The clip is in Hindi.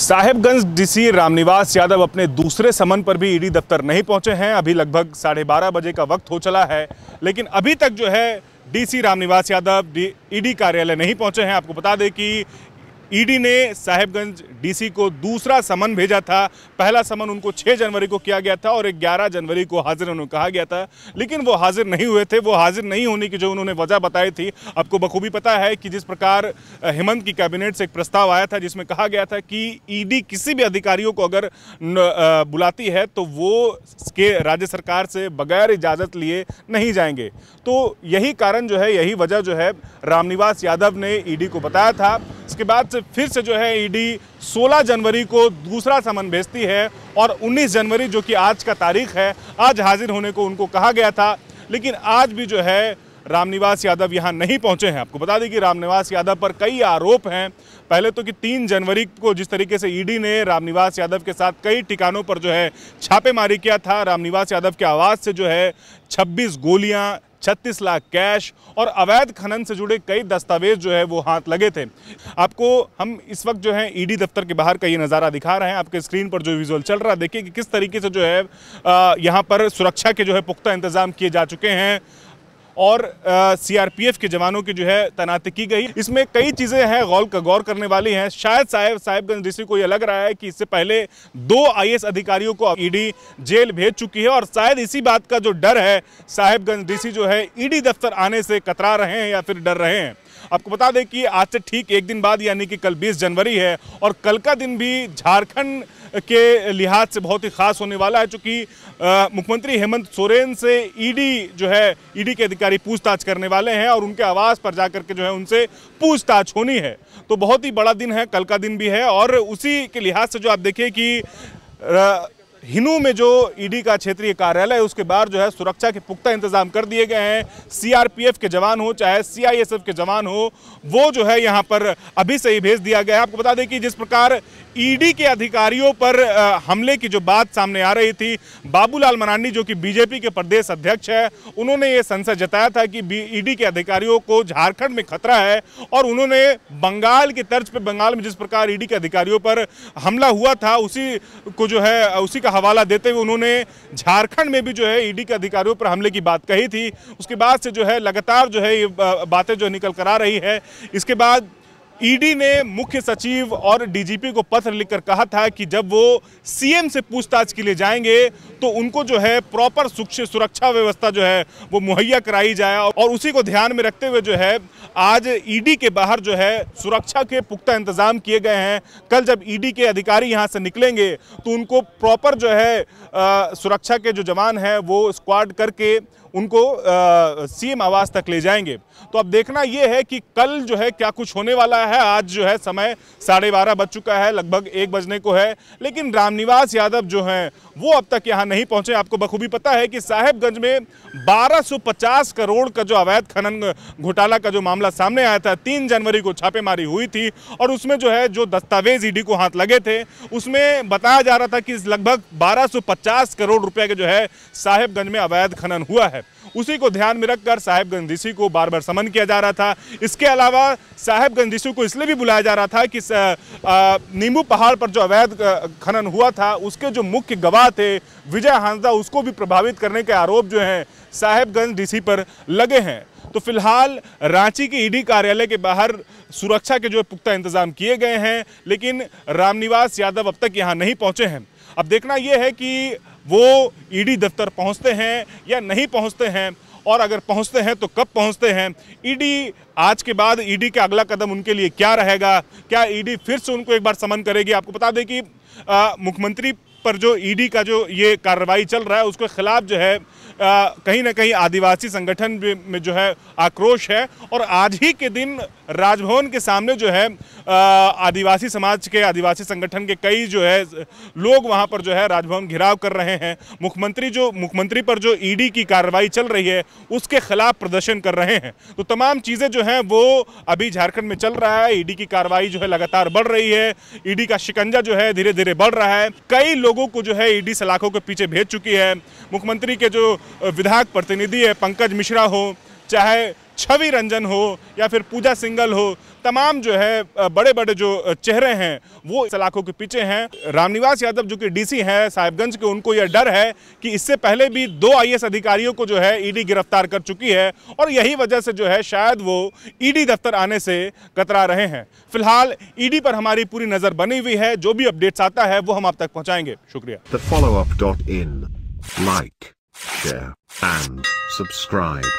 साहेबगंज डीसी रामनिवास यादव अपने दूसरे समन पर भी ईडी दफ्तर नहीं पहुंचे हैं अभी लगभग साढ़े बारह बजे का वक्त हो चला है लेकिन अभी तक जो है डीसी रामनिवास यादव ईडी कार्यालय नहीं पहुंचे हैं आपको बता दें कि ईडी ने साहेबगंज डीसी को दूसरा समन भेजा था पहला समन उनको 6 जनवरी को किया गया था और 11 जनवरी को हाजिर उन्होंने कहा गया था लेकिन वो हाजिर नहीं हुए थे वो हाजिर नहीं होने की जो उन्होंने वजह बताई थी आपको बखूबी पता है कि जिस प्रकार हेमंत की कैबिनेट से एक प्रस्ताव आया था जिसमें कहा गया था कि ईडी किसी भी अधिकारियों को अगर बुलाती है तो वो के राज्य सरकार से बगैर इजाज़त लिए नहीं जाएंगे तो यही कारण जो है यही वजह जो है रामनिवास यादव ने ईडी को बताया था इसके बाद फिर से जो है ईडी e 16 जनवरी को दूसरा समन भेजती है और 19 जनवरी जो कि आज का तारीख है आज हाजिर होने को उनको कहा गया था लेकिन आज भी जो है रामनिवास यादव यहां नहीं पहुंचे हैं आपको बता दें कि रामनिवास यादव पर कई आरोप हैं पहले तो कि तीन जनवरी को जिस तरीके से ईडी e ने रामनिवास यादव के साथ कई ठिकानों पर जो है छापेमारी किया था रामनिवास यादव के आवाज़ से जो है 26 गोलियां छत्तीस लाख कैश और अवैध खनन से जुड़े कई दस्तावेज जो है वो हाथ लगे थे आपको हम इस वक्त जो है ईडी दफ्तर के बाहर का ये नज़ारा दिखा रहे हैं आपके स्क्रीन पर जो विजुअल चल रहा है देखिए कि किस तरीके से जो है यहाँ पर सुरक्षा के जो है पुख्ता इंतजाम किए जा चुके हैं और सीआरपीएफ के जवानों की जो है तैनाती की गई इसमें कई चीज़ें हैं गौर गौर करने वाली हैं शायद साहेब साहेबगंज डिस्ट्रिक्ट को यह लग रहा है कि इससे पहले दो आई अधिकारियों को ईडी e जेल भेज चुकी है और शायद इसी बात का जो डर है साहेबगंज डीसी जो है ईडी e दफ्तर आने से कतरा रहे हैं या फिर डर रहे हैं आपको बता दें कि आज से ठीक एक दिन बाद यानी कि कल बीस जनवरी है और कल का दिन भी झारखंड के लिहाज से बहुत ही खास होने वाला है चूँकि मुख्यमंत्री हेमंत सोरेन से ईडी e जो है ईडी e के अधिकारी पूछताछ करने वाले हैं और उनके आवास पर जाकर के जो है उनसे पूछताछ होनी है तो बहुत ही बड़ा दिन है कल का दिन भी है और उसी के लिहाज से जो आप देखिए कि हिनू में जो ईडी e का क्षेत्रीय कार्यालय है उसके बाहर जो है सुरक्षा के पुख्ता इंतजाम कर दिए गए हैं सीआरपीएफ के जवान हो चाहे सीआईएसएफ के जवान हो वो जो है यहाँ पर अभी से ही भेज दिया गया है आपको बता दें कि जिस प्रकार ईडी के अधिकारियों पर हमले की जो बात सामने आ रही थी बाबूलाल मरांडी जो कि बीजेपी के प्रदेश अध्यक्ष है उन्होंने ये संशय जताया था कि ईडी के अधिकारियों को झारखंड में खतरा है और उन्होंने बंगाल की तर्ज पर बंगाल में जिस प्रकार ईडी के अधिकारियों पर हमला हुआ था उसी को जो है उसी का हवाला देते हुए उन्होंने झारखंड में भी जो है ईडी के अधिकारियों पर हमले की बात कही थी उसके बाद से जो है लगातार जो है ये बातें जो निकल कर आ रही है इसके बाद ईडी ने मुख्य सचिव और डीजीपी को पत्र लिखकर कहा था कि जब वो सीएम से पूछताछ के लिए जाएंगे तो उनको जो है प्रॉपर सुरक्षा व्यवस्था जो है वो मुहैया कराई जाए और उसी को ध्यान में रखते हुए जो है आज ईडी के बाहर जो है सुरक्षा के पुख्ता इंतजाम किए गए हैं कल जब ईडी के अधिकारी यहाँ से निकलेंगे तो उनको प्रॉपर जो है आ, सुरक्षा के जो जवान हैं वो स्क्वाड करके उनको सीएम आवास तक ले जाएंगे तो अब देखना यह है कि कल जो है क्या कुछ होने वाला है आज जो है समय साढ़े बारह बज चुका है लगभग एक बजने को है लेकिन रामनिवास यादव जो हैं वो अब तक यहाँ नहीं पहुंचे आपको बखूबी पता है कि साहेबगंज में 1250 करोड़ का जो अवैध खनन घोटाला का जो मामला सामने आया था तीन जनवरी को छापेमारी हुई थी और उसमें जो है जो दस्तावेज ईडी को हाथ लगे थे उसमें बताया जा रहा था कि लगभग 1250 करोड़ रुपए का जो है साहेबगंज में अवैध खनन हुआ है उसी को ध्यान में रखकर साहेब गंदिसी को बार बार समन किया जा रहा था इसके अलावा साहेब गंदिसी को इसलिए भी बुलाया जा रहा था कि नींबू पहाड़ पर जो अवैध खनन हुआ था उसके जो मुख्य गवाह थे विजय हांसदा उसको भी प्रभावित करने के आरोप जो हैं साहेबगंज डीसी पर लगे हैं तो फिलहाल रांची के ईडी कार्यालय के बाहर सुरक्षा के जो पुख्ता इंतजाम किए गए हैं लेकिन रामनिवास यादव अब तक यहाँ नहीं पहुँचे हैं अब देखना यह है कि वो ईडी e दफ्तर पहुंचते हैं या नहीं पहुंचते हैं और अगर पहुंचते हैं तो कब पहुंचते हैं ईडी e आज के बाद ईडी e का अगला कदम उनके लिए क्या रहेगा क्या ईडी फिर से उनको एक बार समन करेगी आपको बता दें कि मुख्यमंत्री पर जो ईडी e का जो ये कार्रवाई चल रहा है उसके खिलाफ जो है कहीं ना कहीं आदिवासी संगठन में जो है आक्रोश है और आज ही के दिन राजभवन के सामने जो है आदिवासी समाज के आदिवासी संगठन के कई जो है लोग वहां पर जो है राजभवन घिराव कर रहे हैं मुख्यमंत्री जो मुख्यमंत्री पर जो ईडी e की कार्रवाई चल रही है उसके खिलाफ प्रदर्शन कर रहे हैं तो तमाम चीज़ें जो हैं वो अभी झारखंड में चल रहा है ईडी e की कार्रवाई जो है लगातार बढ़ रही है ईडी का शिकंजा जो है धीरे धीरे बढ़ रहा है कई लोग लोगों को जो है ईडी e सलाखों के पीछे भेज चुकी है मुख्यमंत्री के जो विधायक प्रतिनिधि है पंकज मिश्रा हो चाहे छवि रंजन हो या फिर पूजा सिंगल हो तमाम जो है बड़े बड़े जो चेहरे हैं वो सलाखों के पीछे हैं रामनिवास यादव जो कि डीसी हैं साहिबगंज के उनको यह डर है कि इससे पहले भी दो आई अधिकारियों को जो है ईडी गिरफ्तार कर चुकी है और यही वजह से जो है शायद वो ईडी दफ्तर आने से कतरा रहे हैं फिलहाल ईडी पर हमारी पूरी नज़र बनी हुई है जो भी अपडेट्स आता है वो हम आप तक पहुँचाएंगे शुक्रिया share, and subscribe.